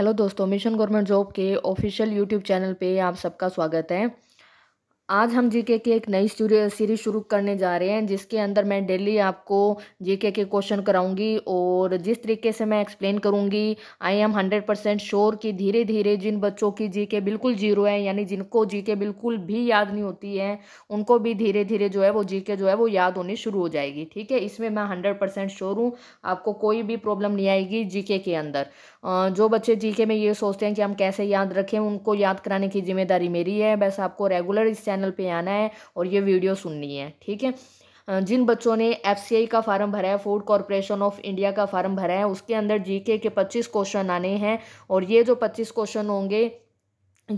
Hello दोस्तों mission government job के official YouTube channel पे आप सबका स्वागत है आज हम जीके की एक नई सीरीज शुरू करने जा रहे हैं जिसके अंदर मैं डेली आपको जीके के क्वेश्चन कराऊंगी और जिस तरीके से मैं एक्सप्लेन करूंगी I am hundred percent sure कि धीरे धीरे जिन बच्चों की जीके बिल्कुल जीरो है यानी जिनको जीके बिल्कुल भी याद नहीं होती है उनको भी धीरे धीरे जो है वो जी जो है वो याद होनी शुरू हो जाएगी ठीक है इसमें मैं हंड्रेड परसेंट श्योर हूँ आपको कोई भी प्रॉब्लम नहीं आएगी जी के अंदर जो बच्चे जी में ये सोचते हैं कि हम कैसे याद रखें उनको याद कराने की जिम्मेदारी मेरी है बस आपको रेगुलर इस चैनल पे आना है और ये वीडियो सुननी है ठीक है जिन बच्चों ने एफ का फार्म भरा है फूड कॉरपोरेशन ऑफ इंडिया का फार्म भरा है उसके अंदर जीके के 25 क्वेश्चन आने हैं और ये जो 25 क्वेश्चन होंगे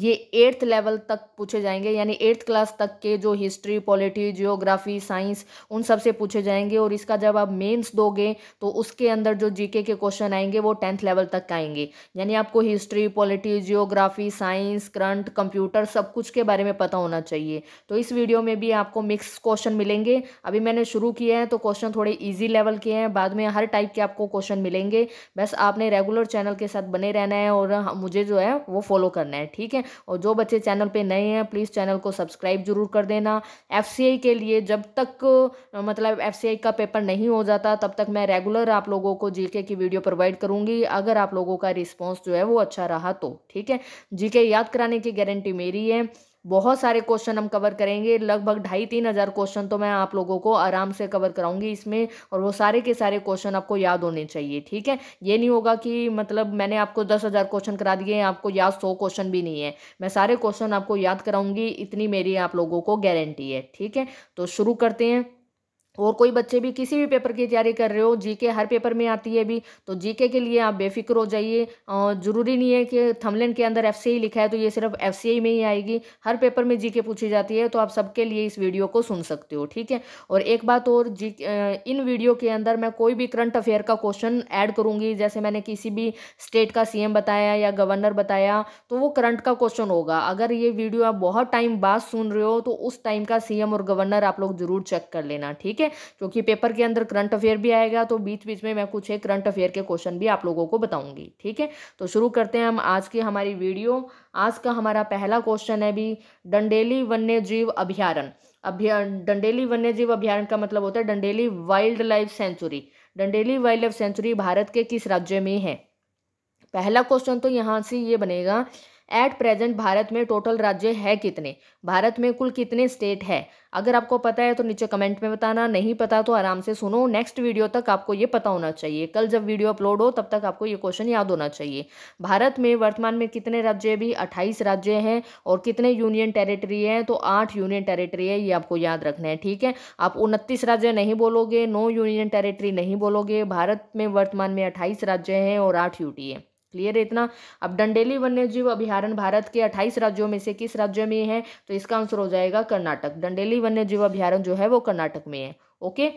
ये एट्थ लेवल तक पूछे जाएंगे यानी एट्थ क्लास तक के जो हिस्ट्री पॉलिटी जियोग्राफी साइंस उन सब से पूछे जाएंगे और इसका जब आप मेंस दोगे तो उसके अंदर जो जीके के क्वेश्चन आएंगे वो टेंथ लेवल तक का आएंगे यानी आपको history polity geography science current computer सब कुछ के बारे में पता होना चाहिए तो इस वीडियो में भी आपको मिक्स क्वेश्चन मिलेंगे अभी मैंने शुरू किया है तो क्वेश्चन थोड़े ईजी लेवल के हैं बाद में हर टाइप के आपको क्वेश्चन मिलेंगे बस आपने रेगुलर चैनल के साथ बने रहना है और मुझे जो है वो फॉलो करना है ठीक है हैं और जो बच्चे चैनल पे नए हैं प्लीज़ चैनल को सब्सक्राइब जरूर कर देना एफ के लिए जब तक मतलब एफ का पेपर नहीं हो जाता तब तक मैं रेगुलर आप लोगों को जी की वीडियो प्रोवाइड करूँगी अगर आप लोगों का रिस्पॉन्स जो है वो अच्छा रहा तो ठीक है जी याद कराने की गारंटी मेरी है बहुत सारे क्वेश्चन हम कवर करेंगे लगभग ढाई तीन हज़ार क्वेश्चन तो मैं आप लोगों को आराम से कवर कराऊंगी इसमें और वो सारे के सारे क्वेश्चन आपको याद होने चाहिए ठीक है ये नहीं होगा कि मतलब मैंने आपको दस हज़ार क्वेश्चन करा दिए आपको याद सौ क्वेश्चन भी नहीं है मैं सारे क्वेश्चन आपको याद कराऊंगी इतनी मेरी आप लोगों को गारंटी है ठीक है तो शुरू करते हैं और कोई बच्चे भी किसी भी पेपर की तैयारी कर रहे हो जीके हर पेपर में आती है भी तो जीके के लिए आप बेफिक्र हो जाइए ज़रूरी नहीं है कि थमलैंड के अंदर एफ लिखा है तो ये सिर्फ एफ में ही आएगी हर पेपर में जीके पूछी जाती है तो आप सबके लिए इस वीडियो को सुन सकते हो ठीक है और एक बात और जी इन वीडियो के अंदर मैं कोई भी करंट अफेयर का क्वेश्चन ऐड करूँगी जैसे मैंने किसी भी स्टेट का सी बताया या गवर्नर बताया तो वो करंट का क्वेश्चन होगा अगर ये वीडियो आप बहुत टाइम बाद सुन रहे हो तो उस टाइम का सी और गवर्नर आप लोग ज़रूर चेक कर लेना ठीक है है क्योंकि पेपर के अंदर करंट अफेयर भी आएगा तो बीच बीच में मैं कुछ एक करंट अफेयर के क्वेश्चन भी आप लोगों को बताऊंगी ठीक है तो शुरू करते हैं हम आज की हमारी वीडियो आज का हमारा पहला क्वेश्चन है भी डंडेली वन्य जीव अभ्यारण डंडेली वन्य जीव अभ्यारण का मतलब होता है Dandeli wild life sanctuary Dandeli wild life sanctuary Bharat के किस राज्य में है पहला क्वेश्चन तो यहाँ से ये बनेगा एट प्रेजेंट भारत में टोटल राज्य है कितने भारत में कुल कितने स्टेट है अगर आपको पता है तो नीचे कमेंट में बताना नहीं पता तो आराम से सुनो नेक्स्ट वीडियो तक आपको ये पता होना चाहिए कल जब वीडियो अपलोड हो तब तक आपको ये क्वेश्चन याद होना चाहिए भारत में वर्तमान में कितने राज्य भी अट्ठाईस राज्य हैं और कितने यूनियन टेरेटरी हैं तो आठ यूनियन टेरेटरी है ये आपको याद रखना है ठीक है आप उनतीस राज्य नहीं बोलोगे नौ यूनियन टेरेटरी नहीं बोलोगे भारत में वर्तमान में अट्ठाईस राज्य हैं और आठ यूटी है क्लियर है इतना अब डंडेली वन्यजीव अभ्यारण भारत के 28 राज्यों में से किस राज्य में है तो इसका आंसर हो जाएगा कर्नाटक डंडेली वन्यजीव अभ्यारण जो है वो कर्नाटक में है ओके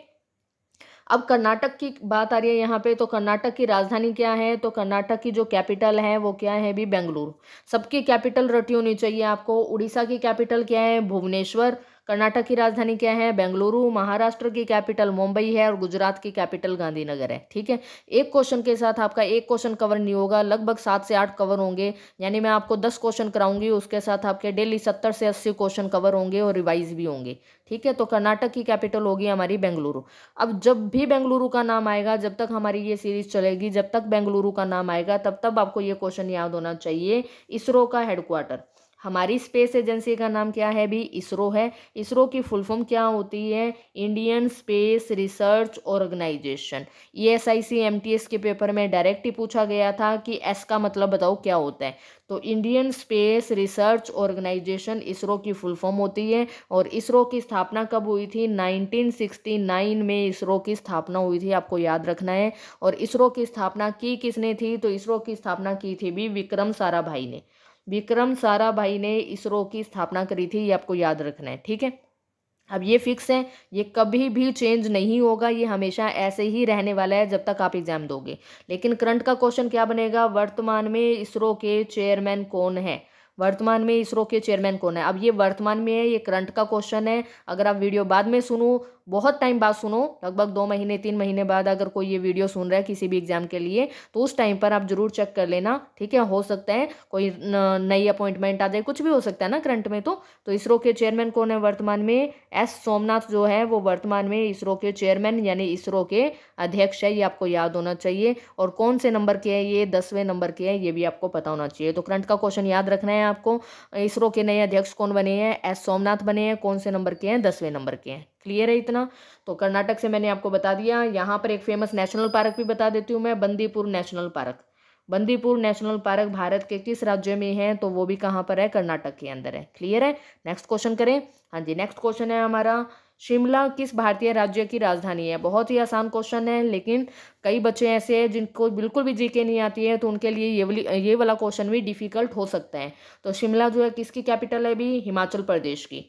अब कर्नाटक की बात आ रही है यहाँ पे तो कर्नाटक की राजधानी क्या है तो कर्नाटक की जो कैपिटल है वो क्या है भी बेंगलुरु सबकी कैपिटल रटी होनी चाहिए आपको उड़ीसा की कैपिटल क्या है भुवनेश्वर कर्नाटक की राजधानी क्या है बेंगलुरु महाराष्ट्र की कैपिटल मुंबई है और गुजरात की कैपिटल गांधीनगर है ठीक है एक क्वेश्चन के साथ आपका एक क्वेश्चन कवर नहीं होगा लगभग सात से आठ कवर होंगे यानी मैं आपको दस क्वेश्चन कराऊंगी उसके साथ आपके डेली सत्तर से अस्सी क्वेश्चन कवर होंगे और रिवाइज भी होंगे ठीक है तो कर्नाटक की कैपिटल होगी हमारी बेंगलुरु अब जब भी बेंगलुरु का नाम आएगा जब तक हमारी ये सीरीज चलेगी जब तक बेंगलुरु का नाम आएगा तब तब आपको ये क्वेश्चन याद होना चाहिए इसरो का हेडक्वार्टर हमारी स्पेस एजेंसी का नाम क्या है भी इसरो है इसरो की फुल फॉर्म क्या होती है Indian Space Research Organisation E S I C M T S के पेपर में डायरेक्ट ही पूछा गया था कि एस का मतलब बताओ क्या होता है तो Indian Space Research Organisation ISRO की फुल फॉर्म होती है और इसरो की स्थापना कब हुई थी 1969 में इसरो की स्थापना हुई थी आपको याद रखना है और इसरो की स्थापना की किसने थी तो इसरो की स्थापना की थी भी विक्रम साराभाई ने विक्रम साराभाई ने इसरो की स्थापना करी थी ये आपको याद रखना है ठीक है अब ये फिक्स है ये कभी भी चेंज नहीं होगा ये हमेशा ऐसे ही रहने वाला है जब तक आप एग्जाम दोगे लेकिन करंट का क्वेश्चन क्या बनेगा वर्तमान में इसरो के चेयरमैन कौन है वर्तमान में इसरो के चेयरमैन कौन है अब ये वर्तमान में है ये करंट का क्वेश्चन है अगर आप वीडियो बाद में सुनो बहुत टाइम बाद सुनो लगभग दो महीने तीन महीने बाद अगर कोई ये वीडियो सुन रहा है किसी भी एग्ज़ाम के लिए तो उस टाइम पर आप ज़रूर चेक कर लेना ठीक है हो सकता है कोई नई अपॉइंटमेंट आ जाए कुछ भी हो सकता है ना करंट में तो तो इसरो के चेयरमैन कौन है वर्तमान में एस सोमनाथ जो है वो वर्तमान में इसरो के चेयरमैन यानी इसरो के अध्यक्ष है ये आपको याद होना चाहिए और कौन से नंबर के है ये दसवें नंबर के है ये भी आपको पता होना चाहिए तो करंट का क्वेश्चन याद रखना है आपको इसरो के नए अध्यक्ष कौन बने हैं एस सोमनाथ बने हैं कौन से नंबर के हैं दसवें नंबर के हैं क्लियर है इतना तो कर्नाटक से मैंने आपको बता दिया यहाँ पर एक फेमस नेशनल पार्क भी बता देती हूँ मैं Bandipur national park Bandipur national park Bharat के किस राज्य में है तो वो भी कहाँ पर है कर्नाटक के अंदर है क्लियर है नेक्स्ट क्वेश्चन करें हाँ जी नेक्स्ट क्वेश्चन है हमारा शिमला किस भारतीय राज्य की राजधानी है बहुत ही आसान क्वेश्चन है लेकिन कई बच्चे ऐसे हैं जिनको बिल्कुल भी जीके नहीं आती है तो उनके लिए ये वाली ये वाला क्वेश्चन भी डिफिकल्ट हो सकता है तो शिमला जो है किसकी कैपिटल है भी हिमाचल प्रदेश की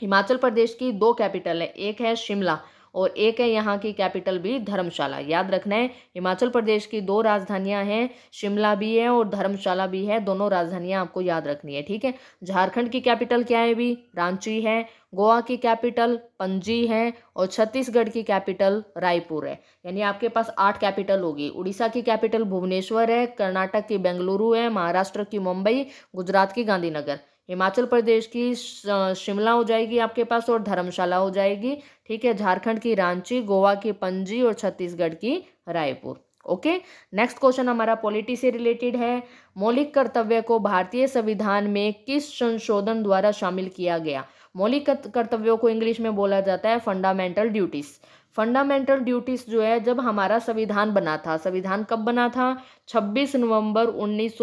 हिमाचल प्रदेश की दो कैपिटल है एक है शिमला और एक है यहाँ की कैपिटल भी धर्मशाला याद रखना है हिमाचल प्रदेश की दो राजधानियाँ हैं शिमला भी है और धर्मशाला भी है दोनों राजधानियाँ आपको याद रखनी है ठीक है झारखंड की कैपिटल क्या है भी रांची है गोवा की कैपिटल पणजी है और छत्तीसगढ़ की कैपिटल रायपुर है यानी आपके पास आठ कैपिटल होगी उड़ीसा की कैपिटल भुवनेश्वर है कर्नाटक की बेंगलुरु है महाराष्ट्र की मुंबई गुजरात की गांधीनगर हिमाचल प्रदेश की शिमला हो जाएगी आपके पास और धर्मशाला हो जाएगी ठीक है झारखंड की रांची गोवा की पंजी और छत्तीसगढ़ की रायपुर ओके नेक्स्ट क्वेश्चन हमारा पॉलिटी से रिलेटेड है मौलिक कर्तव्य को भारतीय संविधान में किस संशोधन द्वारा शामिल किया गया मौलिक कर्तव्यों को इंग्लिश में बोला जाता है फंडामेंटल ड्यूटीज फंडामेंटल ड्यूटीज़ जो है जब हमारा संविधान बना था संविधान कब बना था 26 नवंबर उन्नीस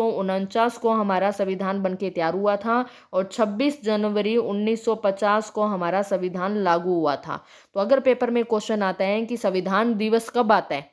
को हमारा संविधान बन के तैयार हुआ था और 26 जनवरी 1950 को हमारा संविधान लागू हुआ था तो अगर पेपर में क्वेश्चन आता है कि संविधान दिवस कब आता है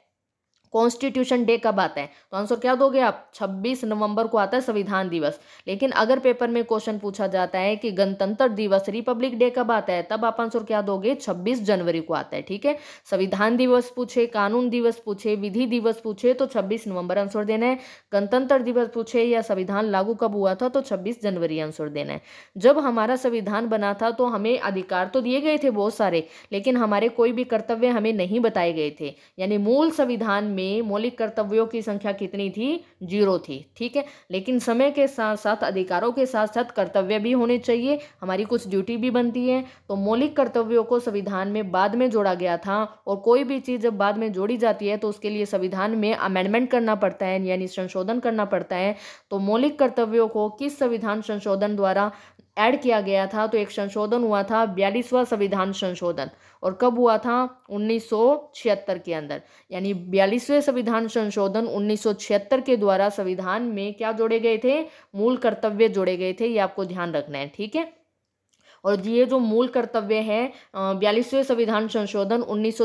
कॉन्स्टिट्यूशन डे कब आता है तो आंसर क्या दोगे आप 26 नवंबर को आता है संविधान दिवस लेकिन अगर पेपर में क्वेश्चन पूछा जाता है कि गणतंत्र दिवस रिपब्लिक डे कब आता है तब आप आंसर क्या दोगे 26 जनवरी को आता है ठीक है संविधान दिवस पूछे कानून दिवस पूछे विधि दिवस पूछे तो छब्बीस नवंबर आंसर देना है गणतंत्र दिवस पूछे या संविधान लागू कब हुआ था तो छब्बीस जनवरी आंसर देना है जब हमारा संविधान बना था तो हमें अधिकार तो दिए गए थे बहुत सारे लेकिन हमारे कोई भी कर्तव्य हमें नहीं बताए गए थे यानी मूल संविधान में में मौलिक कर्तव्यों की संख्या कितनी थी जीरो थी ठीक है लेकिन समय के साथ साथ अधिकारों के साथ साथ कर्तव्य भी होने चाहिए हमारी कुछ ड्यूटी भी बनती है तो मौलिक कर्तव्यों को संविधान में बाद में जोड़ा गया था और कोई भी चीज़ जब बाद में जोड़ी जाती है तो उसके लिए संविधान में अमेंडमेंट करना पड़ता है यानी संशोधन करना पड़ता है तो मौलिक कर्तव्यों को किस संविधान संशोधन द्वारा ऐड किया गया था तो एक संशोधन हुआ था बयालीसवां संविधान संशोधन और कब हुआ था 1976 के अंदर यानी बयालीसवें संविधान संशोधन 1976 के द्वारा संविधान में क्या जोड़े गए थे मूल कर्तव्य जोड़े गए थे ये आपको ध्यान रखना है ठीक है और ये जो मूल कर्तव्य है बयालीसवें संविधान संशोधन उन्नीस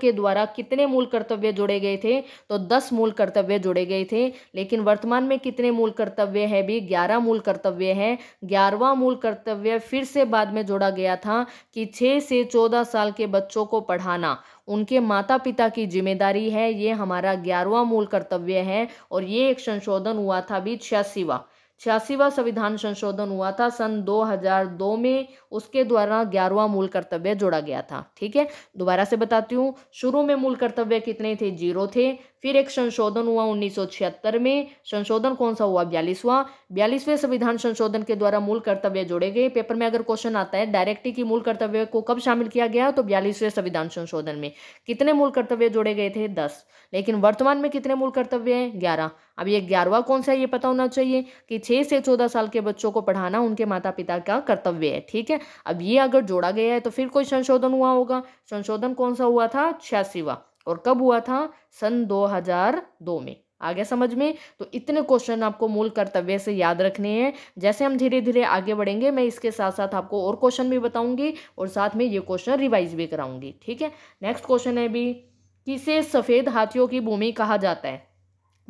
के द्वारा कितने मूल कर्तव्य जोड़े गए थे तो दस मूल कर्तव्य जोड़े गए थे लेकिन वर्तमान में कितने मूल कर्तव्य है भी ग्यारह मूल कर्तव्य है ग्यारहवा मूल कर्तव्य फिर से बाद में जोड़ा गया था कि छः से चौदह साल के बच्चों को पढ़ाना उनके माता पिता की जिम्मेदारी है ये हमारा ग्यारहवा मूल कर्तव्य है और ये एक संशोधन हुआ था भी छियासीवा छियासीवा संविधान संशोधन हुआ था सन 2002 में उसके द्वारा ग्यारहवा मूल कर्तव्य जोड़ा गया था ठीक है दोबारा से बताती हूँ शुरू में मूल कर्तव्य कितने थे जीरो थे फिर एक संशोधन हुआ उन्नीस में संशोधन कौन सा हुआ बयालीसवां बयालीसवें संविधान संशोधन के द्वारा मूल कर्तव्य जोड़े गए पेपर में अगर क्वेश्चन आता है डायरेक्टी की मूल कर्तव्य को कब शामिल किया गया तो बयालीसवें संविधान संशोधन में कितने मूल कर्तव्य जोड़े गए थे दस लेकिन वर्तमान में कितने मूल कर्तव्य हैं ग्यारह अब ये ग्यारहवा कौन सा है ये पता होना चाहिए कि छः से चौदह साल के बच्चों को पढ़ाना उनके माता पिता का कर्तव्य है ठीक है है अब ये अगर जोड़ा गया है तो फिर कोई संशोधन हुआ होगा संशोधन कौन सा हुआ था छियासीवा और कब हुआ था सन 2002 में आगे समझ में तो इतने क्वेश्चन आपको मूल कर्तव्य से याद रखने हैं जैसे हम धीरे धीरे आगे बढ़ेंगे मैं इसके साथ साथ आपको और क्वेश्चन भी बताऊंगी और साथ में ये क्वेश्चन रिवाइज भी कराऊंगी ठीक है नेक्स्ट क्वेश्चन है भी किसे सफ़ेद हाथियों की भूमि कहा जाता है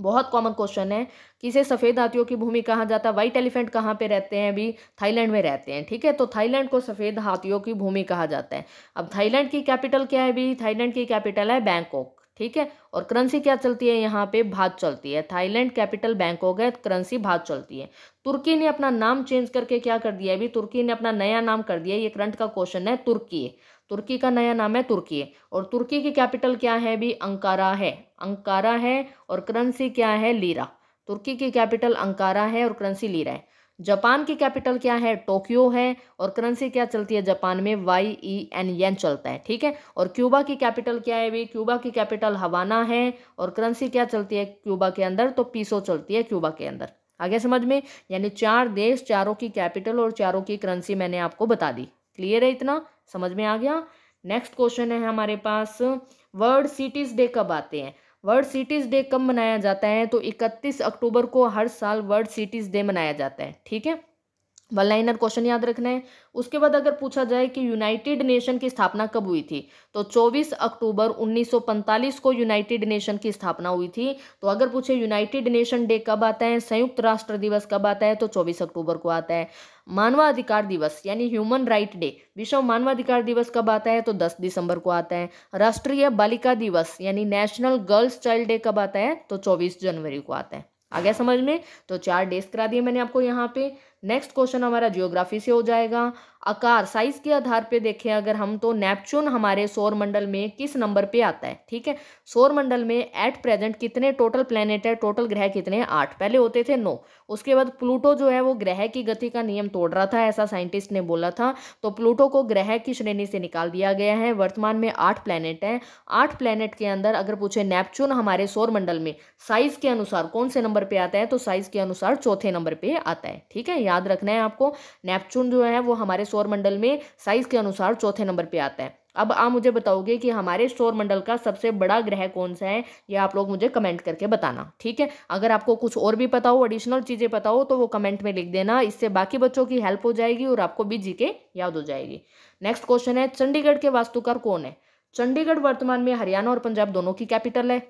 बहुत कॉमन क्वेश्चन है कि इसे सफ़ेद हाथियों की भूमि कहा जाता है वाइट एलिफेंट कहाँ पे रहते हैं अभी थाईलैंड में रहते हैं ठीक है तो थाईलैंड को सफ़ेद हाथियों की भूमि कहा जाता है अब थाईलैंड की कैपिटल क्या है अभी थाईलैंड की कैपिटल है बैंकॉक ठीक है और करेंसी क्या चलती है यहाँ पे भात चलती है थाईलैंड कैपिटल बैंकॉक है करेंसी भात चलती है तुर्की ने अपना नाम चेंज करके क्या कर दिया अभी तुर्की ने अपना नया नाम कर दिया ये करंट का क्वेश्चन है तुर्की तुर्की का नया नाम है तुर्की और तुर्की की कैपिटल क्या है भी अंकारा है अंकारा है और करेंसी क्या है लीरा तुर्की की कैपिटल अंकारा है और करेंसी लीरा है जापान की कैपिटल क्या है टोक्यो है और करेंसी क्या चलती है जापान में वाई ई एन एन चलता है ठीक है और क्यूबा की कैपिटल क्या है भी क्यूबा की कैपिटल हवाना है और करेंसी क्या चलती है क्यूबा के अंदर तो पीसो चलती है क्यूबा के अंदर आगे समझ में यानी चार देश चारों की कैपिटल और चारों की करेंसी मैंने आपको बता दी क्लियर है इतना समझ में आ गया नेक्स्ट क्वेश्चन है हमारे पास वर्ल्ड सिटीज़ डे कब आते हैं वर्ल्ड सिटीज़ डे कब मनाया जाता है तो 31 अक्टूबर को हर साल वर्ल्ड सिटीज़ डे मनाया जाता है ठीक है वन लाइनर क्वेश्चन याद रखना है उसके बाद अगर पूछा जाए कि यूनाइटेड नेशन की स्थापना कब हुई थी तो 24 अक्टूबर 1945 को यूनाइटेड नेशन की स्थापना हुई थी तो अगर पूछे यूनाइटेड नेशन डे कब आता है संयुक्त राष्ट्र दिवस कब आता है तो 24 अक्टूबर को आता है मानवाधिकार दिवस यानी ह्यूमन राइट डे विश्व मानवाधिकार दिवस कब आता है तो 10 दिसंबर को आता है राष्ट्रीय बालिका दिवस यानी नेशनल गर्ल्स चाइल्ड डे कब आता है तो 24 जनवरी को आता है आ गया समझ में तो चार डेज करा दिए मैंने आपको यहाँ पे नेक्स्ट क्वेश्चन हमारा जियोग्राफी से हो जाएगा आकार साइज के आधार पे देखें अगर हम तो नेपच्यून हमारे सौर मंडल में किस नंबर पे आता है ठीक है सौर मंडल में एट प्रेजेंट कितने टोटल प्लेनेट है टोटल ग्रह कितने हैं आठ पहले होते थे नौ उसके बाद प्लूटो जो है वो ग्रह की गति का नियम तोड़ रहा था ऐसा साइंटिस्ट ने बोला था तो प्लूटो को ग्रह की श्रेणी से निकाल दिया गया है वर्तमान में आठ प्लैनेट हैं आठ प्लैनेट के अंदर अगर पूछे नेपच्यून हमारे मंडल में साइज के अनुसार कौन से नंबर पे आता है तो साइज के अनुसार चौथे नंबर पे आता है ठीक है याद रखना है आपको नेपच्यून जो है वो हमारे सौरमंडल में साइज के अनुसार चौथे नंबर पे आता है अब आप मुझे बताओगे कि हमारे सौरमंडल का सबसे बड़ा ग्रह कौन सा है ये आप लोग मुझे कमेंट करके बताना ठीक है अगर आपको कुछ और भी पता हो एडिशनल चीज़ें पता हो तो वो कमेंट में लिख देना इससे बाकी बच्चों की हेल्प हो जाएगी और आपको भी जी के याद हो जाएगी नेक्स्ट क्वेश्चन है चंडीगढ़ के वास्तुकार कौन है चंडीगढ़ वर्तमान में हरियाणा और पंजाब दोनों की कैपिटल है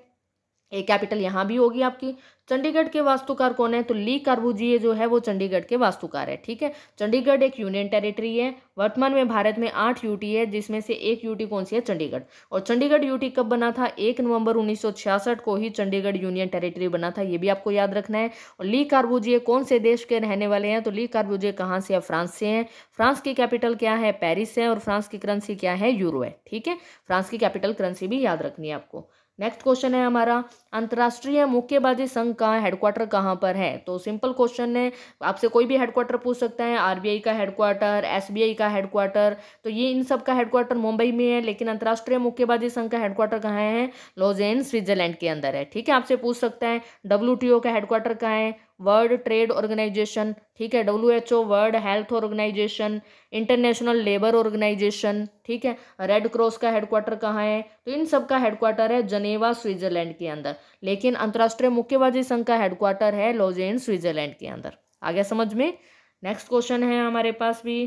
ए कैपिटल यहाँ भी होगी आपकी चंडीगढ़ के वास्तुकार कौन है तो ली कार्बुजिए जो है वो चंडीगढ़ के वास्तुकार है ठीक है चंडीगढ़ एक यूनियन टेरिटरी है वर्तमान में भारत में आठ यूटी है जिसमें से एक यूटी कौन सी है चंडीगढ़ और चंडीगढ़ यूटी कब बना था एक नवंबर 1966 को ही चंडीगढ़ यूनियन टेरिटरी बना था ये भी आपको याद रखना है और ली कार्बुजिए कौन से देश के रहने वाले हैं तो ली कार्बुजिए कहाँ से है फ्रांस से है फ्रांस की कैपिटल क्या है पेरिस है और फ्रांस की करेंसी क्या है यूरो है ठीक है फ्रांस की कैपिटल करेंसी भी याद रखनी है आपको नेक्स्ट क्वेश्चन है हमारा अंतर्राष्ट्रीय मुक्केबाजी संघ का हेडक्वार्टर कहाँ पर है तो सिंपल क्वेश्चन है आपसे कोई भी हेडक्वार्टर पूछ सकता है आरबीआई का हेडक्वार्टर एसबीआई का हेडक्वार्टर तो ये इन सब का हेडक्वार्टर मुंबई में है लेकिन अंतर्राष्ट्रीय मुक्केबाजी संघ का हेडक्वार्टर कहाँ है लॉजेन स्विट्जरलैंड के अंदर है ठीक है आपसे पूछ सकता है डब्ल्यू का हेडक्वार्टर कहाँ है वर्ल्ड ट्रेड ऑर्गेनाइजेशन ठीक है W H O World Health Organisation International Labour Organisation ठीक है रेड क्रॉस का हेडक्वार्टर कहाँ है तो इन सब का हेडक्वार्टर है जनेवा स्विट्जरलैंड के अंदर लेकिन अंतर्राष्ट्रीय मुक्केबाजी संघ का हेडक्वार्टर है लॉजेन स्विट्जरलैंड के अंदर आगे समझ में नेक्स्ट क्वेश्चन है हमारे पास भी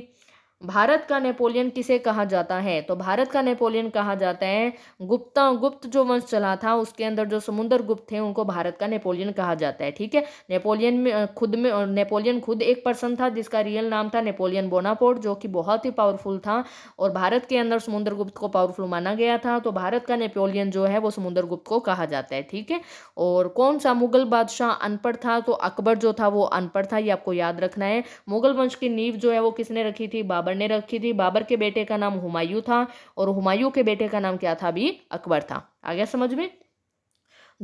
भारत का नेपोलियन किसे कहा जाता है तो भारत का नेपोलियन कहा जाता है गुप्ता गुप्त जो वंश चला था उसके अंदर जो समुंदर गुप्त थे उनको भारत का नेपोलियन कहा जाता है ठीक है नेपोलियन में खुद में नेपोलियन खुद एक पर्सन था जिसका रियल नाम था नेपोलियन बोनापोर्ट जो कि बहुत ही पावरफुल था और भारत के अंदर समुंदर गुप्त को पावरफुल माना गया था तो भारत का नेपोलियन जो है वो समुंदर गुप्त को कहा जाता है ठीक है और कौन सा मुगल बादशाह अनपढ़ था तो अकबर जो था वो अनपढ़ था ये आपको याद रखना है मुगल वंश की नींव जो है वो किसने रखी थी बाबा बाबर ने रखी थी बाबर के बेटे का नाम हुमायूं था और हुमायूं के बेटे का नाम क्या था अभी अकबर था आ गया समझ में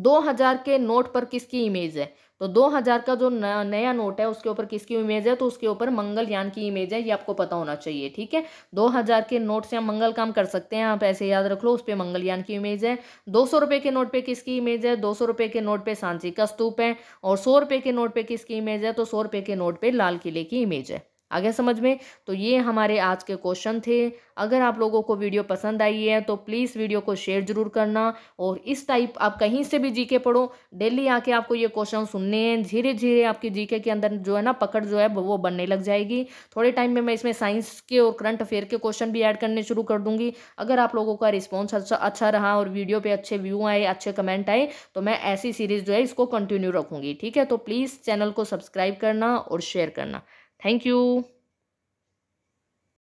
2000 के नोट पर किसकी इमेज है तो 2000 का जो नया नोट है उसके ऊपर किसकी इमेज है तो उसके ऊपर मंगलयान की इमेज है ये आपको पता होना चाहिए ठीक है 2000 के नोट से हम मंगल काम कर सकते हैं आप ऐसे याद रख लो उस पर मंगलयान की इमेज है दो सौ रुपए के नोट पे किसकी इमेज है दो सौ रुपए के नोट पे सांची का स्तूप है और सौ रुपए के नोट पे किसकी इमेज है तो सौ रुपए के नोट पे लाल किले की इमेज है आ गया समझ में तो ये हमारे आज के क्वेश्चन थे अगर आप लोगों को वीडियो पसंद आई है तो प्लीज़ वीडियो को शेयर जरूर करना और इस टाइप आप कहीं से भी जीके पढ़ो डेली आके आपको ये क्वेश्चन सुनने हैं धीरे धीरे आपकी जीके के अंदर जो है ना पकड़ जो है वो बनने लग जाएगी थोड़े टाइम में मैं इसमें साइंस के और करंट अफेयर के क्वेश्चन भी ऐड करने शुरू कर दूंगी अगर आप लोगों का रिस्पॉन्स अच्छा अच्छा रहा और वीडियो पर अच्छे व्यू आए अच्छे कमेंट आए तो मैं ऐसी सीरीज़ जो है इसको कंटिन्यू रखूँगी ठीक है तो प्लीज़ चैनल को सब्सक्राइब करना और शेयर करना Thank you.